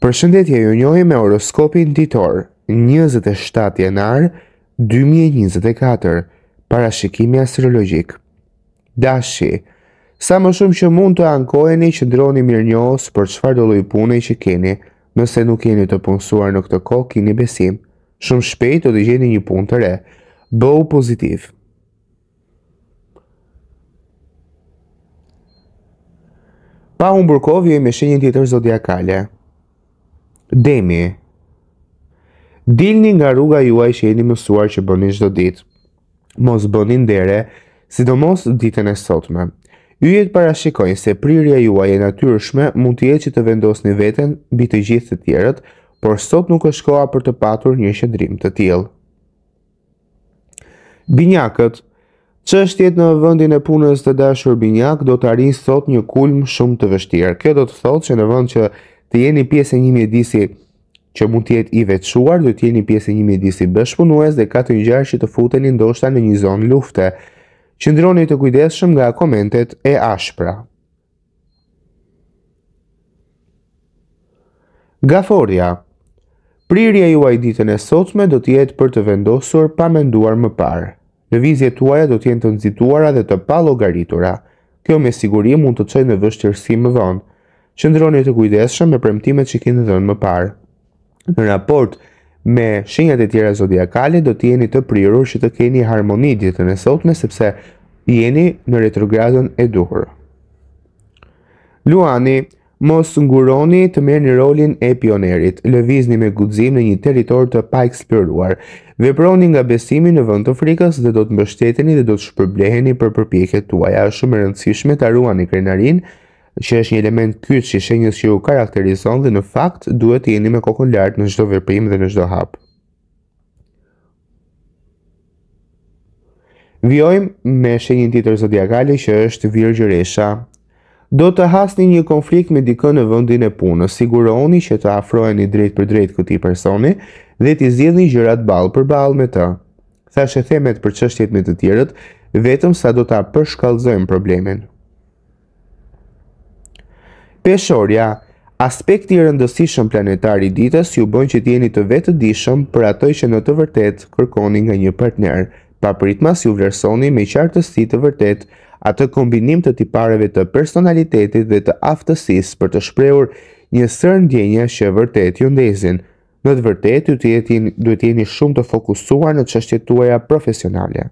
Për shëndetje ju njohi me horoskopin ditor 27 janar 2024, parashikimi astrologik. Dashi, sa më shumë që mund të ankojeni që droni mirë njohës për qëfar do lojë pune që keni, nëse nuk keni të punësuar në këtë kohë kini besim. Shumë shpejt do të gjeni një punë të re. Bëu pozitiv. Pa unë kohë, vjen me shenjën tjetër zodiakale. Demi, dilni nga rruga juaj që jeni mësuar që bëni çdo ditë. Mos bëni ndere, sidomos ditën e sotme. Yjet parashikojnë se prirja juaj e natyrshme mund të jetë që të vendosni veten mbi të gjithë të tjerët, por sot nuk është koha për të patur një qëndrim të tillë. Binjakët Çështjet në vendin e punës të dashur Binjak do të arrijnë sot një kulm shumë të vështirë. Kjo do të thotë që në vend që të jeni pjesë e një mjedisi që mund të jetë i veçuar, do të jeni pjesë e një mjedisi bashkëpunues dhe katër gjëra që të futeni ndoshta në një zonë lufte. Qëndroni të kujdesshëm nga komentet e ashpra. Gaforia Prirja juaj ditën e sotme do të jetë për të vendosur pa menduar më parë. Lëvizjet tuaja do të jenë të nxituara dhe të pa llogaritura. Kjo me siguri mund të çojë në vështirësi më vonë qëndroni të kujdesshëm me premtimet që keni dhënë më parë. Në raport me shenjat e tjera zodiakale do të jeni të prirur që të keni harmoni ditën e sotme sepse jeni në retrogradën e duhur. Luani Mos nguroni të merë një rolin e pionerit, lëvizni me gudzim në një teritor të pa eksperuar, veproni nga besimi në vënd të frikës dhe do të mbështeteni dhe do të shpërbleheni për përpjeket tuaja, shumë rëndësishme të arruani krenarin, që është një element kyç i shenjës që u karakterizon dhe në fakt duhet të jeni me kokën lart në çdo veprim dhe në çdo hap. Vjojmë me shenjën tjetër zodiakale që është Virgjëresha. Do të hasni një konflikt me dikën në vendin e punës. Sigurohuni që të afroheni drejt për drejt këtij personi dhe të zgjidhni gjërat ball për ball me të. Thashë themet për çështjet me të tjerët, vetëm sa do ta përshkallëzojmë problemin. Peshorja, aspekti i rëndësishëm planetar i ditës ju bën që të jeni të vetëdijshëm për ato që në të vërtetë kërkoni nga një partner. Papritmas ju vlerësoni me qartësi të vërtet atë kombinim të tipareve të personalitetit dhe të aftësisë për të shprehur një sër ndjenja që vërtet ju ndezin. Në të vërtetë ju duhet jeni shumë të fokusuar në çështjet tuaja profesionale.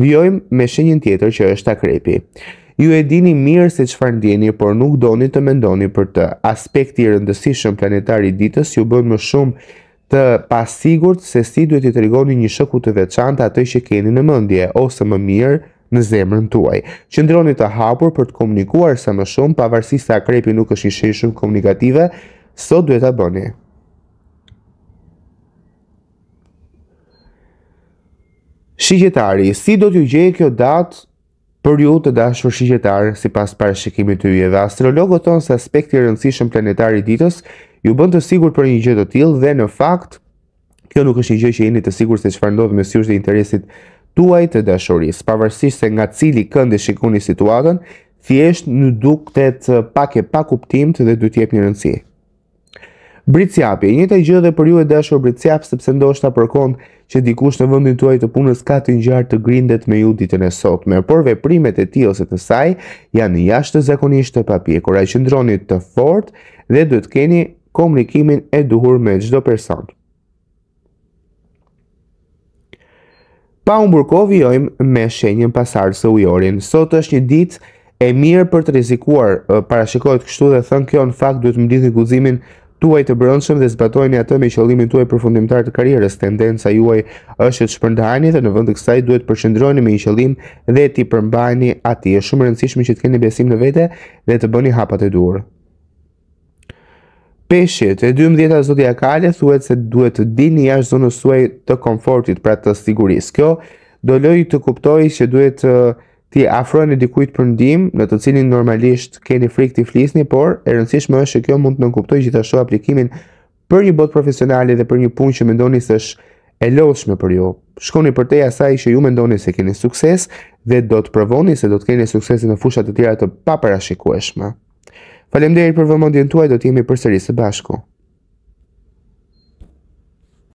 Vjojmë me shenjën tjetër që është akrepi ju e dini mirë se që farë ndjeni, por nuk doni të mendoni për të. Aspekti i rëndësishëm planetari ditës ju bënë më shumë të pasigurt se si duhet i të rigoni një shëku të veçanta atë i që keni në mëndje, ose më mirë në zemrën tuaj. Qëndroni të hapur për të komunikuar sa më shumë, pavarësi sa akrepi nuk është një sheshëm komunikative, sot duhet të bëni. Shigjetari, si do t'ju gjejë kjo datë për ju të dashur shqiptarë sipas parashikimit të yjeve astrologët tonë se aspekti i rëndësishëm planetar i ditës ju bën të sigurt për një gjë të tillë dhe në fakt kjo nuk është një gjë që jeni të sigurt se çfarë ndodh me syrët e interesit tuaj të dashurisë pavarësisht se nga cili kënd e shikoni situatën thjesht në duket eh, pak e pa kuptimt dhe duhet të jepni rëndësi Britsjapje, një të gjithë dhe për ju e dashur Britsjap, sepse ndoshta për që dikush në vëndin tuaj të punës ka të njëjarë të grindet me ju ditën e sot, me por veprimet e ti ose të saj janë jashtë të zakonisht të papje, kora që ndronit të fort dhe duhet keni komunikimin e duhur me gjdo person. Pa unë burko vjojmë me shenjën pasarë së ujorin. Sot është një ditë e mirë për të rizikuar, parashikojt kështu dhe thënë kjo në fakt duhet më ditë në guzimin tuaj të brëndshëm dhe zbatojni atë me qëllimin tuaj përfundimtar të karrierës. Tendenca juaj është të shpërndani dhe në vend të kësaj duhet të përqendroheni me një qëllim dhe të përmbajni atë. Është shumë e rëndësishme që të keni besim në vete dhe të bëni hapat e duhur. Peshit, e 12-a zodia thuhet se duhet të dini jashtë zonës suaj të komfortit, pra të sigurisë. Kjo do lloj të kuptoj që duhet të uh, ti afroni dikujt për ndim, në të cilin normalisht keni frikë të flisni, por e rëndësishme është që kjo mund të nënkuptoj gjithashtu aplikimin për një bot profesionali dhe për një punë që mendoni se është e lodhshme për ju. Shkoni për teja asaj që ju mendoni se keni sukses dhe do të provoni se do të keni suksesin në fushat të tjera të paparashikueshme. Falem deri për vëmëndjen tuaj do të jemi përsëri së bashku.